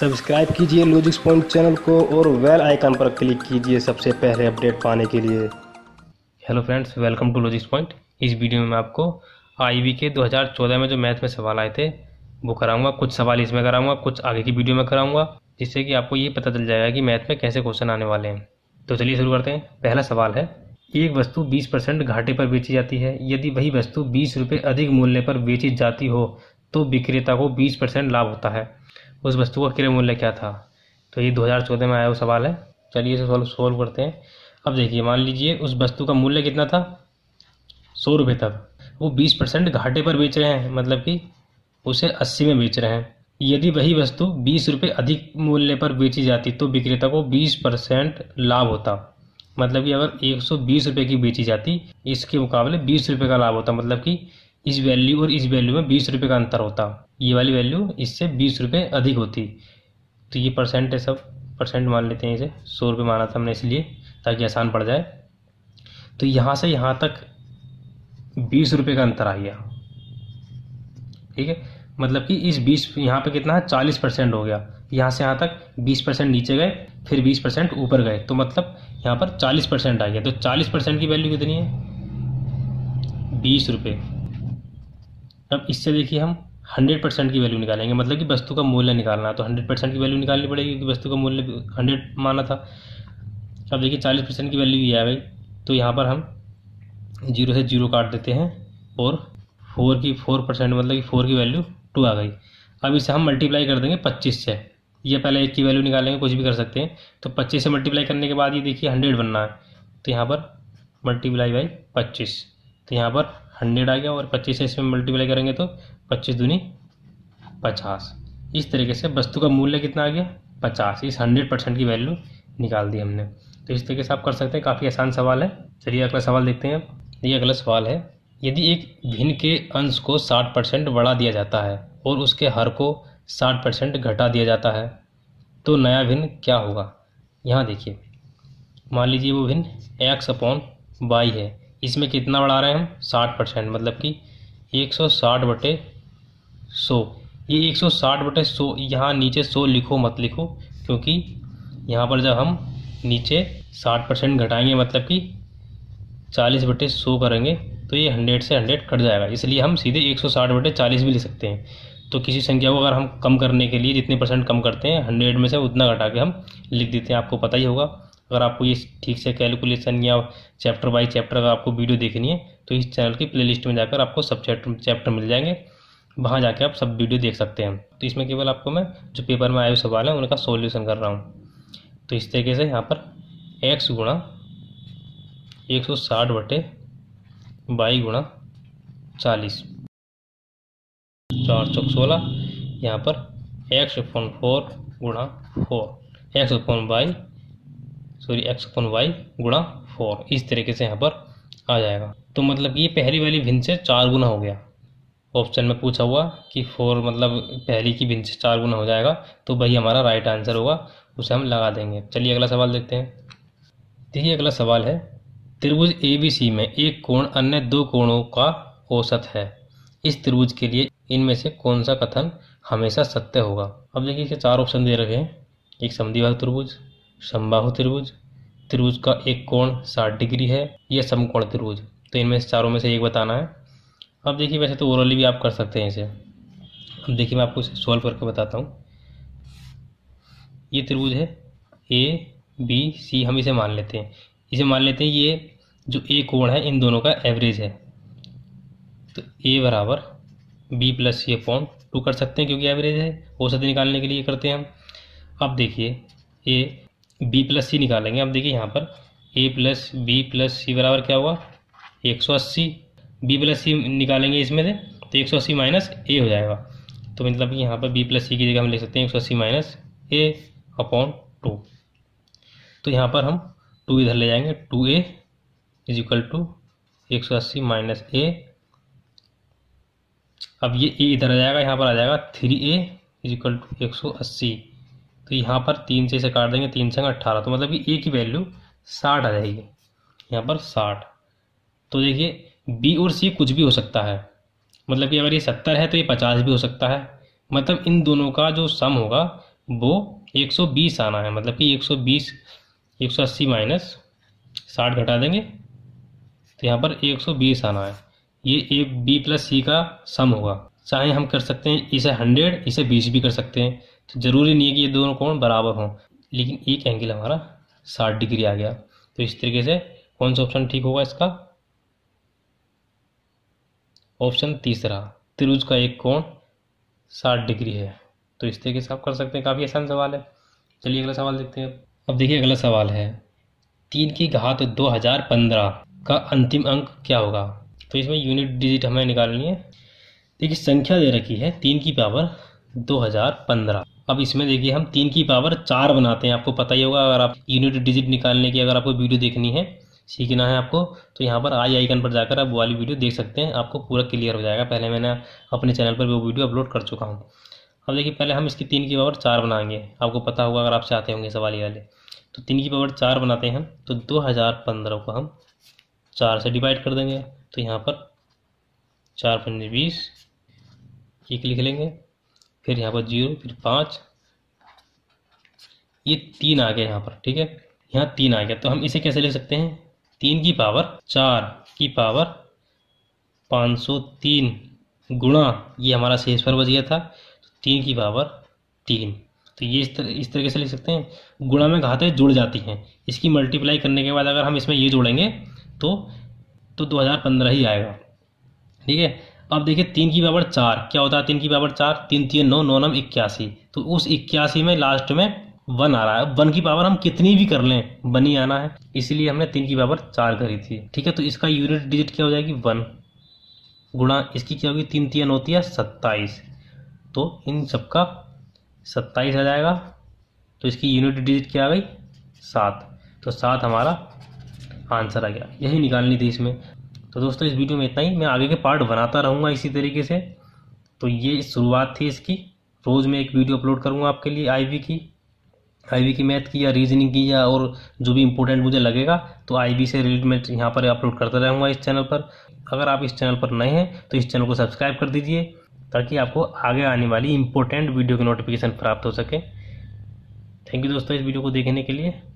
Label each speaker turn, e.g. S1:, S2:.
S1: subscribe कीजिए logics point channel को और वेल आइकन पर क्लिक कीजिए सबसे पहले अपडेट पाने के लिए hello friends welcome to Logics Point इस वीडियो में मैं आपको आई के 2014 में जो मैथ में सवाल आए थे वो कराऊंगा कुछ सवाल इसमें कराऊंगा कुछ आगे की वीडियो में कराऊंगा जिससे कि आपको ये पता चल जाएगा कि मैथ में कैसे क्वेश्चन आने वाले हैं तो चलिए शुरू करते हैं पहला सवाल है एक वस्तु 20 परसेंट घाटे पर बेची जाती है यदि वही वस्तु बीस रुपये अधिक मूल्य पर बेची जाती हो तो विक्रेता को बीस परसेंट लाभ होता है उस वस्तु का क्रय मूल्य क्या था तो ये 2014 में आया हुआ सवाल है चलिए इसे सॉल्व सोल्व करते हैं अब देखिए मान लीजिए उस वस्तु का मूल्य कितना था सौ रुपये तक वो बीस परसेंट घाटे पर बेच रहे हैं मतलब कि उसे अस्सी में बेच रहे हैं यदि वही वस्तु बीस रुपये अधिक मूल्य पर बेची जाती तो विक्रेता को बीस परसेंट लाभ होता मतलब कि अगर एक सौ बीस रुपये की बेची जाती इसके मुकाबले बीस रुपये का लाभ होता मतलब कि इस वैल्यू और इस वैल्यू में बीस रुपये का अंतर होता ये वाली वैल्यू इससे बीस रुपये अधिक होती तो ये परसेंट है सब परसेंट मान लेते हैं इसे सौ रुपये माना था हमने इसलिए ताकि आसान पड़ जाए तो यहाँ से यहाँ तक बीस रुपये का अंतर आ गया ठीक है मतलब कि इस बीस यहाँ पे कितना है चालीस परसेंट हो गया यहाँ से यहाँ तक बीस परसेंट नीचे गए फिर बीस परसेंट ऊपर गए तो मतलब यहाँ पर चालीस परसेंट आ गया तो चालीस परसेंट की वैल्यू कितनी है बीस रुपये अब इससे देखिए हम हंड्रेड परसेंट की वैल्यू निकालेंगे मतलब कि वस्तु का मूल्य निकालना तो हंड्रेड परसेंट की वैल्यू निकालनी पड़ेगी क्योंकि वस्तु का मूल्य हंड्रेड माना था अब देखिए चालीस परसेंट की वैल्यू ही है भाई तो यहाँ पर हम जीरो से जीरो काट देते हैं और फोर की फोर परसेंट मतलब कि फोर की वैल्यू टू आ गई अब इसे हम मल्टीप्लाई कर देंगे पच्चीस से ये पहले एक की वैल्यू निकालेंगे कुछ भी कर सकते हैं तो पच्चीस से मल्टीप्लाई करने के बाद ये देखिए हंड्रेड बनना है तो यहाँ पर मल्टीप्लाई बाई पच्चीस तो यहाँ पर हंड्रेड आ गया और पच्चीस से इसमें मल्टीप्लाई करेंगे तो पच्चीस दूनी पचास इस तरीके से वस्तु का मूल्य कितना आ गया पचास इस हंड्रेड परसेंट की वैल्यू निकाल दी हमने तो इस तरीके से आप कर सकते हैं काफ़ी आसान सवाल है चलिए अगला सवाल देखते हैं ये अगला सवाल है यदि एक भिन्न के अंश को साठ परसेंट बढ़ा दिया जाता है और उसके हर को साठ परसेंट घटा दिया जाता है तो नया भिन्न क्या होगा यहाँ देखिए मान लीजिए वो भिन्न एक्स अपॉन वाई है इसमें कितना बढ़ा रहे हैं हम साठ परसेंट मतलब कि एक सौ साठ बटे सो ये एक सौ साठ बटे सौ यहाँ नीचे सौ लिखो मत लिखो क्योंकि यहाँ पर जब हम नीचे साठ परसेंट घटाएंगे मतलब कि चालीस बटे सो करेंगे तो ये हंड्रेड से हंड्रेड कट जाएगा इसलिए हम सीधे एक सौ साठ बटे चालीस भी ले सकते हैं तो किसी संख्या को अगर हम कम करने के लिए जितने परसेंट कम करते हैं हंड्रेड में से उतना घटा के हम लिख देते हैं आपको पता ही होगा अगर आपको ये ठीक से कैलकुलेशन या चैप्टर बाई चैप्टर अगर आपको वीडियो देखनी है तो इस चैनल की प्लेलिस्ट में जाकर आपको सब चैप्टर चैप्टर मिल जाएंगे वहाँ जाके आप सब वीडियो देख सकते हैं तो इसमें केवल आपको मैं जो पेपर में आए हुए सवाल हैं उनका सोल्यूशन कर रहा हूँ तो इस तरीके से यहाँ पर एक्स गुणा एक सौ साठ बटे बाई गुणा चालीस चार चौक सोलह यहाँ पर एक्स फोन फोर गुणा four x upon by sorry x upon y गुणा फोर इस तरीके से यहाँ पर आ जाएगा तो मतलब ये पहली वाली भिन्न से चार गुना हो गया ऑप्शन में पूछा हुआ कि फोर मतलब पहली की भिन्न से चार गुना हो जाएगा तो भाई हमारा राइट आंसर होगा उसे हम लगा देंगे चलिए अगला सवाल देखते हैं देखिए अगला सवाल है त्रिभुज ए बी सी में एक कोण अन्य दो कोणों का औसत है इस त्रिभुज के लिए इनमें से कौन सा कथन हमेशा सत्य होगा अब देखिए चार ऑप्शन दे रखे हैं एक समिवार त्रिभुज समबाहु त्रिभुज त्रिभुज का एक कोण साठ डिग्री है यह समकोण त्रिभुज तो इनमें चारों में से एक बताना है अब देखिए वैसे तो ओरली भी आप कर सकते हैं इसे अब देखिए मैं आपको इसे सॉल्व करके बताता हूँ ये त्रिभुज है ए बी सी हम इसे मान लेते हैं इसे मान लेते हैं ये जो ए कोण है इन दोनों का एवरेज है तो ए बराबर b plus c upon two कर सकते हैं क्योंकि एवरेज है औसत निकालने के लिए करते हैं हम अब देखिए ए बी प्लस सी निकालेंगे अब देखिए यहाँ पर a plus b plus c बराबर क्या हुआ एक सौ अस्सी बी प्लस सी निकालेंगे इसमें से तो एक सौ अस्सी माइनस ए हो जाएगा तो मतलब कि यहाँ पर बी प्लस सी की जगह हम लिख सकते हैं एक सौ अस्सी माइनस ए अपॉन टू तो यहाँ पर हम टू इधर ले जाएंगे two a is equal to एक सौ अस्सी माइनस ए अब ये ए इधर आ जाएगा यहाँ पर आ जाएगा three a is equal to एक सौ अस्सी तो यहाँ पर तीन से इसे काट देंगे तीन संग अट्ठारह तो मतलब कि ए की वैल्यू साठ आ जाएगी यहाँ पर साठ तो देखिए बी और सी कुछ भी हो सकता है मतलब कि अगर ये सत्तर है तो ये पचास भी हो सकता है मतलब इन दोनों का जो सम होगा वो एक सौ बीस आना है मतलब कि एक सौ बीस एक सौ अस्सी माइनस साठ घटा देंगे तो यहाँ पर एक सौ बीस आना है ये ए बी प्लस सी का सम होगा चाहे हम कर सकते हैं इसे हंड्रेड इसे बीस भी कर सकते हैं तो ज़रूरी नहीं है कि ये दोनों कोण बराबर हों लेकिन एक एंगल हमारा साठ डिग्री आ गया तो इस तरीके से कौन सा ऑप्शन ठीक होगा इसका ऑप्शन तीसरा त्रिभुज का एक कोण साठ डिग्री है तो इस तरीके से आप कर सकते हैं काफ़ी आसान सवाल है चलिए अगला सवाल देखते हैं अब देखिए अगला सवाल है तीन की घात दो हज़ार पंद्रह का अंतिम अंक क्या होगा तो इसमें यूनिट डिजिट हमें निकालनी है देखिए संख्या दे रखी है तीन की पावर दो हज़ार पंद्रह अब इसमें देखिए हम तीन की पावर चार बनाते हैं आपको पता ही होगा अगर आप यूनिट डिजिट निकालने की अगर आपको वीडियो देखनी है सीखना है आपको तो यहाँ पर आई आइकन पर जाकर आप वाली वीडियो देख सकते हैं आपको पूरा क्लियर हो जाएगा पहले मैंने अपने चैनल पर वो वीडियो अपलोड कर चुका हूँ अब देखिए पहले हम इसकी तीन की पावर चार बनाएंगे आपको पता होगा अगर आप चाहते होंगे सवाल वाले तो तीन की पावर चार बनाते हैं हम तो दो हज़ार पंद्रह को हम चार से डिवाइड कर देंगे तो यहाँ पर चार पंद्रह बीस एक लिख लेंगे फिर यहाँ पर जीरो फिर पाँच ये तीन आ गया यहाँ पर ठीक है यहाँ तीन आ गया तो हम इसे कैसे लिख सकते हैं तीन की पावर चार की पावर पाँच सौ तीन गुणा ये हमारा शेष पर बच गया था तो तीन की पावर तीन तो ये इस तरह इस तरीके से लिख सकते हैं गुणा में घातें जुड़ जाती हैं इसकी मल्टीप्लाई करने के बाद अगर हम इसमें ये जोड़ेंगे तो तो 2015 ही आएगा ठीक है अब देखिए तीन की पावर चार क्या होता है तीन की पावर चार तीन तीन नौ नौ नम इक्यासी तो उस इक्यासी में लास्ट में वन आ रहा है वन की पावर हम कितनी भी कर लें वन ही आना है इसीलिए हमने तीन की पावर चार करी थी ठीक है तो इसका यूनिट डिजिट क्या हो जाएगी वन गुणा इसकी क्या होगी तीन तीन होती है सत्ताईस तो इन सबका सत्ताईस आ जाएगा तो इसकी यूनिट डिजिट क्या आ गई सात तो सात हमारा आंसर आ गया यही निकालनी थी इसमें तो दोस्तों इस वीडियो में इतना ही मैं आगे के पार्ट बनाता रहूँगा इसी तरीके से तो ये शुरुआत थी इसकी रोज़ मैं एक वीडियो अपलोड करूँगा आपके लिए आईवी की आईवी की मैथ की या रीजनिंग की या और जो भी इम्पोर्टेंट मुझे लगेगा तो आईवी से रिलेटेड मैं यहाँ पर अपलोड करता रहूँगा इस चैनल पर अगर आप इस चैनल पर नए हैं तो इस चैनल को सब्सक्राइब कर दीजिए ताकि आपको आगे आने वाली इंपॉर्टेंट वीडियो की नोटिफिकेशन प्राप्त हो सके थैंक यू दोस्तों इस वीडियो को देखने के लिए